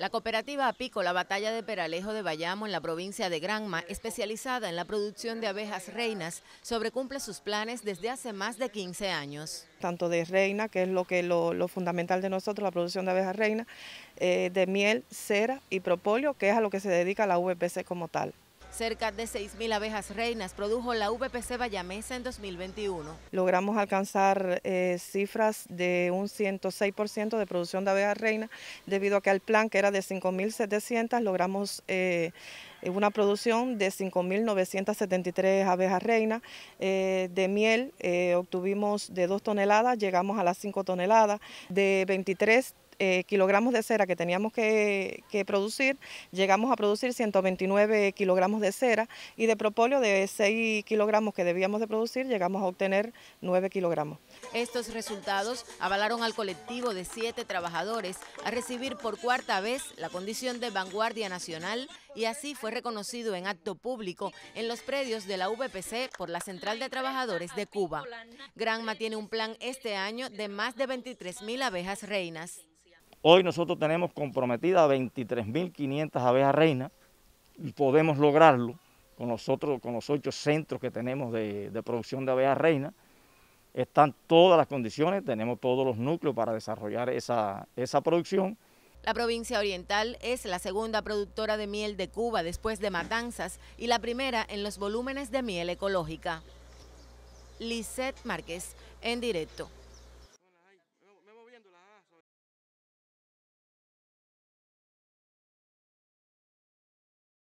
La cooperativa la Batalla de Peralejo de Bayamo en la provincia de Granma, especializada en la producción de abejas reinas, sobrecumple sus planes desde hace más de 15 años. Tanto de reina, que es lo, que lo, fundamental de nosotros, la producción de abejas reinas, eh, de miel, cera y propóleo, que es a lo que se dedica la VPC como tal. Cerca de 6.000 abejas reinas produjo la VPC Bayamesa en 2021. Logramos alcanzar eh, cifras de un 106% de producción de abejas reinas, debido a que al plan que era de 5.700 logramos eh, una producción de 5.973 abejas reinas. Eh, de miel obtuvimos de 2 toneladas, llegamos a las 5 toneladas. De 23 eh, kilogramos de cera que teníamos que, producir, llegamos a producir 129 kilogramos de cera y de propóleo de 6 kilogramos que debíamos de producir, llegamos a obtener 9 kilogramos. Estos resultados avalaron al colectivo de 7 trabajadores a recibir por cuarta vez la condición de vanguardia nacional y así fue reconocido en acto público en los predios de la VPC por la Central de Trabajadores de Cuba. Granma tiene un plan este año de más de 23.000 abejas reinas. Hoy nosotros tenemos comprometida 23.500 abejas reinas y podemos lograrlo con los, con los ocho centros que tenemos de, producción de abejas reina. Están todas las condiciones, tenemos todos los núcleos para desarrollar esa, esa producción. La provincia oriental es la segunda productora de miel de Cuba después de Matanzas y la primera en los volúmenes de miel ecológica. Lisette Márquez, en directo.